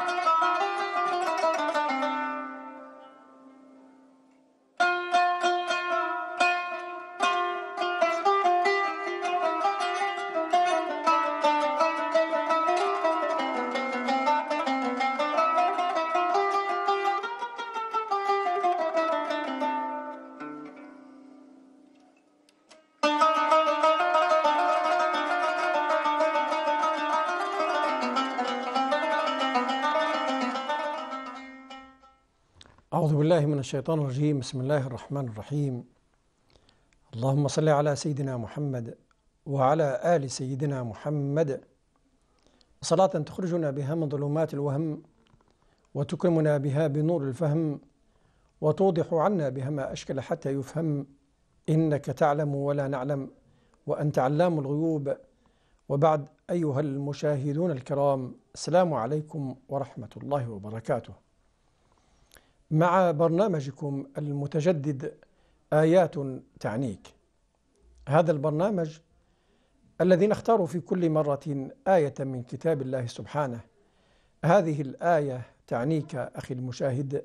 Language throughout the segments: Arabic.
you أعوذ بالله من الشيطان الرجيم بسم الله الرحمن الرحيم اللهم صل على سيدنا محمد وعلى آل سيدنا محمد صلاة تخرجنا بها من ظلمات الوهم وتكرمنا بها بنور الفهم وتوضح عنا بها ما أشكل حتى يفهم إنك تعلم ولا نعلم وأنت علام الغيوب وبعد أيها المشاهدون الكرام السلام عليكم ورحمة الله وبركاته مع برنامجكم المتجدد آيات تعنيك هذا البرنامج الذي نختار في كل مرة آية من كتاب الله سبحانه هذه الآية تعنيك أخي المشاهد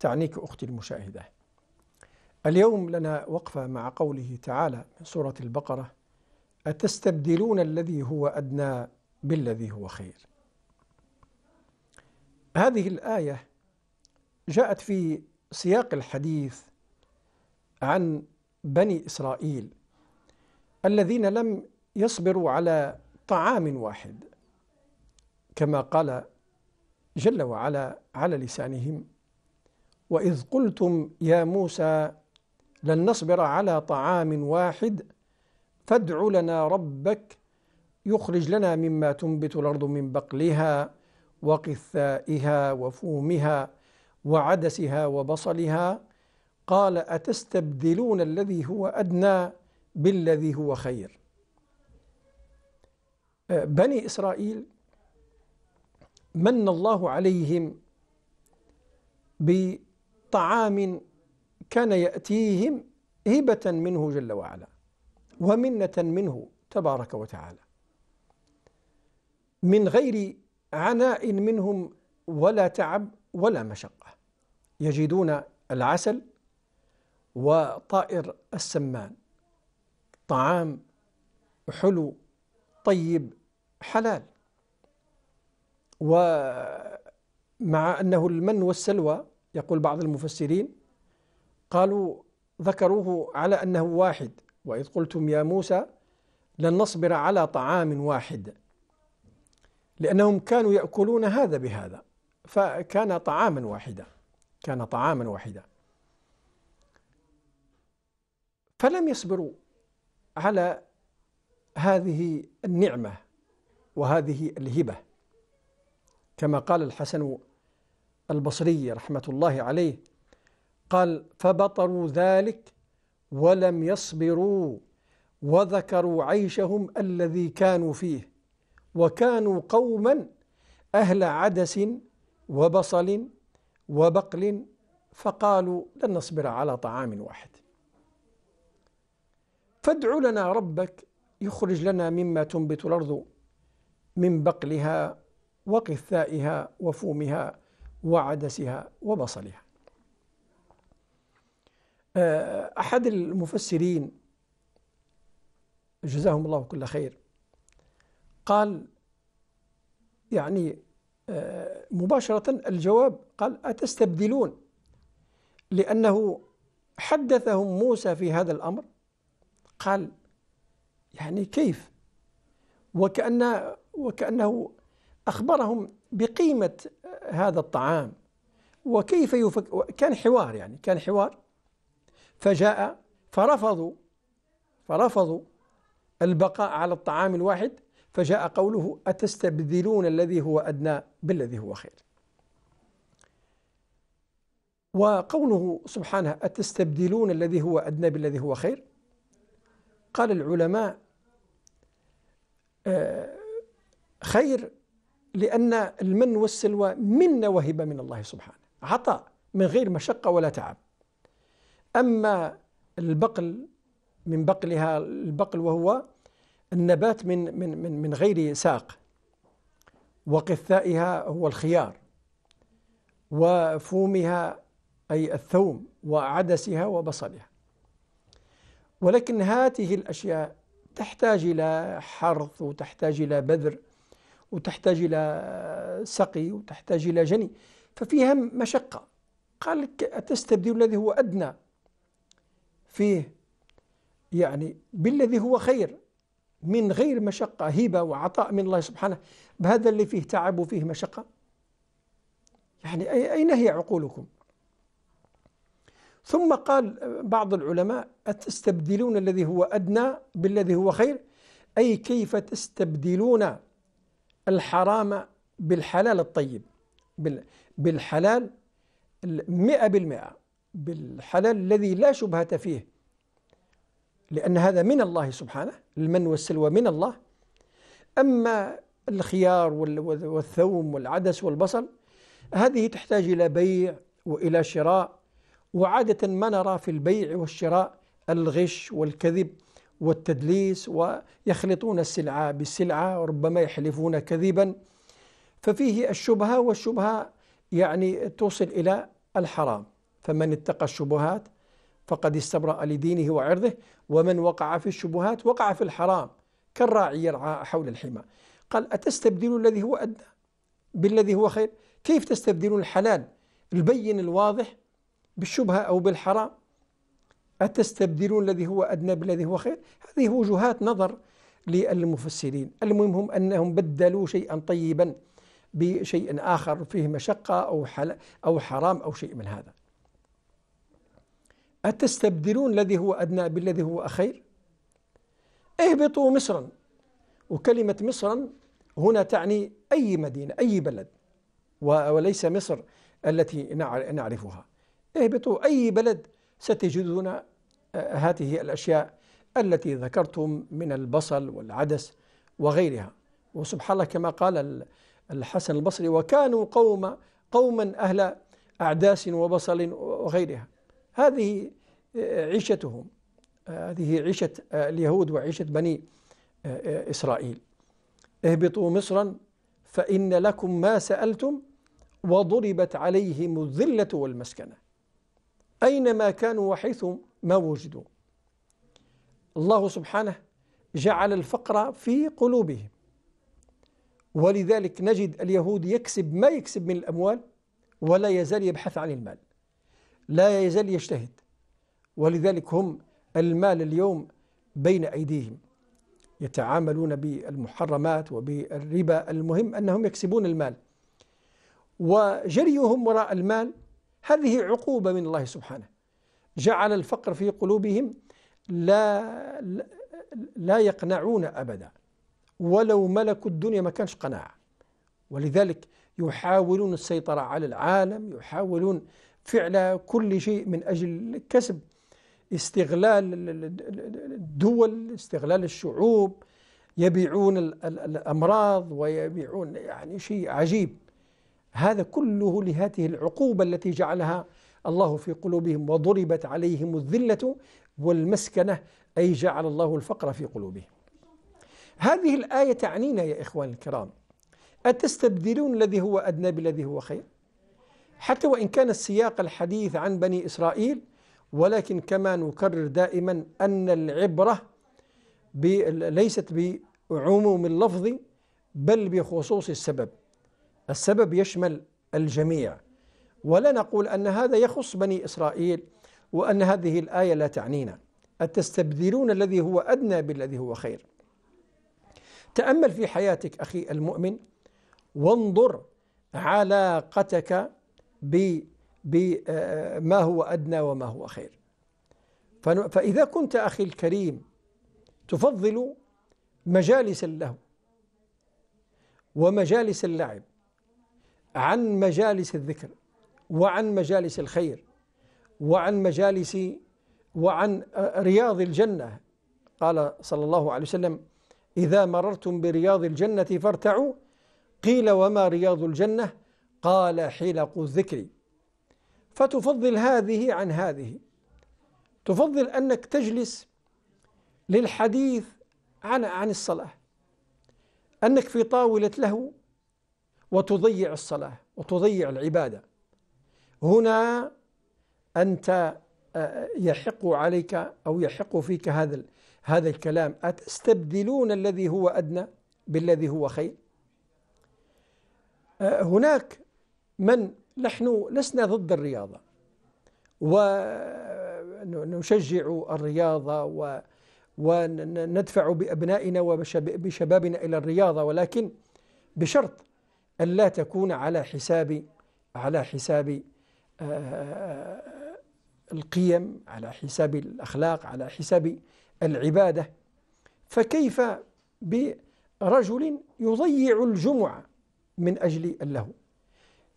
تعنيك أختي المشاهدة اليوم لنا وقفة مع قوله تعالى من سورة البقرة أتستبدلون الذي هو أدنى بالذي هو خير هذه الآية جاءت في سياق الحديث عن بني إسرائيل الذين لم يصبروا على طعام واحد كما قال جل وعلا على لسانهم وإذ قلتم يا موسى لن نصبر على طعام واحد فادع لنا ربك يخرج لنا مما تنبت الأرض من بقلها وقثائها وفومها وعدسها وبصلها قال أتستبدلون الذي هو أدنى بالذي هو خير بني إسرائيل من الله عليهم بطعام كان يأتيهم هبة منه جل وعلا ومنة منه تبارك وتعالى من غير عناء منهم ولا تعب ولا مشقة يجدون العسل وطائر السمان طعام حلو طيب حلال ومع أنه المن والسلوى يقول بعض المفسرين قالوا ذكروه على أنه واحد وإذ قلتم يا موسى لن نصبر على طعام واحد لأنهم كانوا يأكلون هذا بهذا فكان طعاما واحدا كان طعاما واحدا فلم يصبروا على هذه النعمة وهذه الهبة كما قال الحسن البصري رحمة الله عليه قال فبطروا ذلك ولم يصبروا وذكروا عيشهم الذي كانوا فيه وكانوا قوما أهل عدس وبصل وبقل فقالوا لن نصبر على طعام واحد فادع لنا ربك يخرج لنا مما تنبت الارض من بقلها وقثائها وفومها وعدسها وبصلها آه، احد المفسرين جزاهم الله كل خير قال يعني مباشرة الجواب قال أتستبدلون لأنه حدثهم موسى في هذا الأمر قال يعني كيف وكأن وكأنه أخبرهم بقيمة هذا الطعام وكيف يفك كان حوار يعني كان حوار فجاء فرفضوا فرفضوا البقاء على الطعام الواحد فجاء قوله أتستبدلون الذي هو أدنى بالذي هو خير وقوله سبحانه أتستبدلون الذي هو أدنى بالذي هو خير قال العلماء آه، خير لأن المن والسلوى منا وهبة من الله سبحانه عطاء من غير مشقة ولا تعب أما البقل من بقلها البقل وهو النبات من من من من غير ساق وقثائها هو الخيار وفومها أي الثوم وعدسها وبصلها ولكن هذه الأشياء تحتاج إلى حرث وتحتاج إلى بذر وتحتاج إلى سقي وتحتاج إلى جني ففيها مشقة قال لك تستبدل الذي هو أدنى فيه يعني بالذي هو خير من غير مشقة هبة وعطاء من الله سبحانه بهذا اللي فيه تعب وفيه مشقة يعني أين هي عقولكم ثم قال بعض العلماء أتستبدلون الذي هو أدنى بالذي هو خير أي كيف تستبدلون الحرام بالحلال الطيب بالحلال مئة بالمئة بالحلال الذي لا شبهة فيه لأن هذا من الله سبحانه المن والسلوى من الله أما الخيار والثوم والعدس والبصل هذه تحتاج إلى بيع وإلى شراء وعادة ما نرى في البيع والشراء الغش والكذب والتدليس ويخلطون السلعة بالسلعة وربما يحلفون كذبا ففيه الشبهة والشبهة يعني توصل إلى الحرام فمن اتقى الشبهات فقد استبرأ لدينه وعرضه ومن وقع في الشبهات وقع في الحرام كالراعي يرعى حول الحمى قال أتستبدل الذي هو أدنى بالذي هو خير كيف تستبدلون الحلال البين الواضح بالشبهة أو بالحرام أتستبدلون الذي هو أدنى بالذي هو خير هذه وجهات نظر للمفسرين المهم هم أنهم بدلوا شيئا طيبا بشيء آخر فيه مشقة أو, أو حرام أو شيء من هذا أتستبدلون الذي هو أدنى بالذي هو أخير اهبطوا مصرا وكلمة مصرا هنا تعني أي مدينة أي بلد وليس مصر التي نعرفها اهبطوا أي بلد ستجدون آه، هذه الأشياء التي ذكرتم من البصل والعدس وغيرها وسبحان الله كما قال الحسن البصري وكانوا قوم قوما أهل أعداس وبصل وغيرها هذه آه، عيشتهم آه، هذه عيشة آه، اليهود وعيشة بني إسرائيل اهبطوا مصرا فإن لكم ما سألتم وضربت عليهم الذلة والمسكنة أينما كانوا وحيث ما وجدوا الله سبحانه جعل الفقر في قلوبهم ولذلك نجد اليهود يكسب ما يكسب من الأموال ولا يزال يبحث عن المال لا يزال يجتهد ولذلك هم المال اليوم بين أيديهم يتعاملون بالمحرمات وبالربا المهم أنهم يكسبون المال وجريهم وراء المال هذه عقوبة من الله سبحانه جعل الفقر في قلوبهم لا لا يقنعون أبدا ولو ملكوا الدنيا ما كانش قناعة ولذلك يحاولون السيطرة على العالم يحاولون فعل كل شيء من أجل كسب استغلال الدول استغلال الشعوب يبيعون الأمراض ويبيعون يعني شيء عجيب هذا كله لهذه العقوبة التي جعلها الله في قلوبهم وضربت عليهم الذلة والمسكنة أي جعل الله الفقر في قلوبهم هذه الآية تعنينا يا إخوان الكرام أتستبدلون الذي هو أدنى بالذي هو خير حتى وإن كان السياق الحديث عن بني إسرائيل ولكن كما نكرر دائما أن العبرة ليست بعموم اللفظ بل بخصوص السبب السبب يشمل الجميع ولا نقول أن هذا يخص بني إسرائيل وأن هذه الآية لا تعنينا أتستبدلون الذي هو أدنى بالذي هو خير تأمل في حياتك أخي المؤمن وانظر علاقتك بما هو أدنى وما هو خير فإذا كنت أخي الكريم تفضل مجالس اللهو ومجالس اللعب عن مجالس الذكر وعن مجالس الخير وعن مجالس وعن رياض الجنة قال صلى الله عليه وسلم إذا مررتم برياض الجنة فارتعوا قيل وما رياض الجنة قال حلق الذكر فتفضل هذه عن هذه تفضل أنك تجلس للحديث عن عن الصلاة أنك في طاولة لهو وتضيع الصلاة وتضيع العبادة هنا أنت آه، يحق عليك أو يحق فيك هذا هذا الكلام أتستبدلون الذي هو أدنى بالذي هو خير آه، هناك من نحن لسنا ضد الرياضة ونشجع الرياضة و وندفع بأبنائنا وبشبابنا إلى الرياضة ولكن بشرط أن لا تكون على حساب على حساب آه، القيم على حساب الأخلاق على حساب العبادة فكيف برجل يضيع الجمعة من أجل اللهو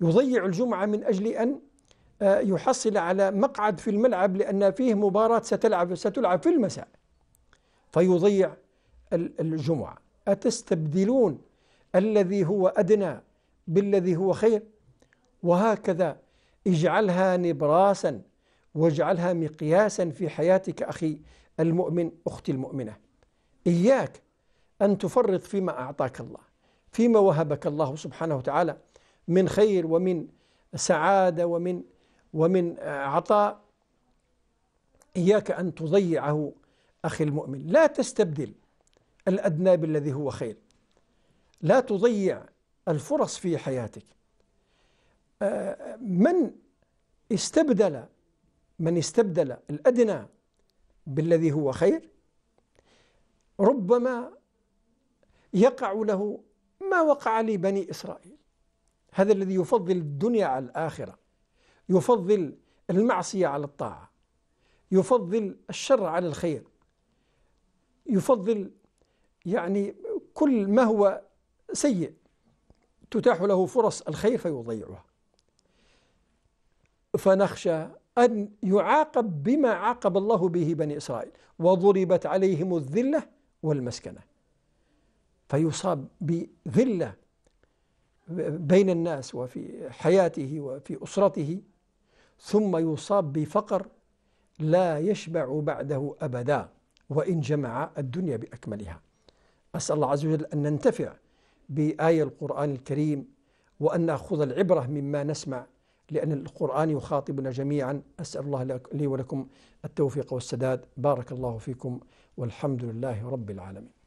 يضيع الجمعة من أجل أن آه، يحصل على مقعد في الملعب لأن فيه مباراة ستلعب ستلعب في المساء فيضيع الجمعة أتستبدلون الذي هو أدنى بالذي هو خير وهكذا اجعلها نبراسا واجعلها مقياسا في حياتك أخي المؤمن أختي المؤمنة إياك أن تفرط فيما أعطاك الله فيما وهبك الله سبحانه وتعالى من خير ومن سعادة ومن ومن آه، عطاء إياك أن تضيعه أخي المؤمن لا تستبدل الأدنى بالذي هو خير لا تضيع الفرص في حياتك آه، من استبدل من استبدل الأدنى بالذي هو خير ربما يقع له ما وقع لبني إسرائيل هذا الذي يفضل الدنيا على الآخرة يفضل المعصية على الطاعة يفضل الشر على الخير يفضل يعني كل ما هو سيء تتاح له فرص الخير فيضيعها فنخشى أن يعاقب بما عاقب الله به بني إسرائيل وضربت عليهم الذلة والمسكنة فيصاب بذلة بين الناس وفي حياته وفي أسرته ثم يصاب بفقر لا يشبع بعده أبدا وإن جمع الدنيا بأكملها أسأل الله عز وجل أن ننتفع بآية القرآن الكريم وأن نأخذ العبرة مما نسمع لأن القرآن يخاطبنا جميعا أسأل الله لي ولكم التوفيق والسداد بارك الله فيكم والحمد لله رب العالمين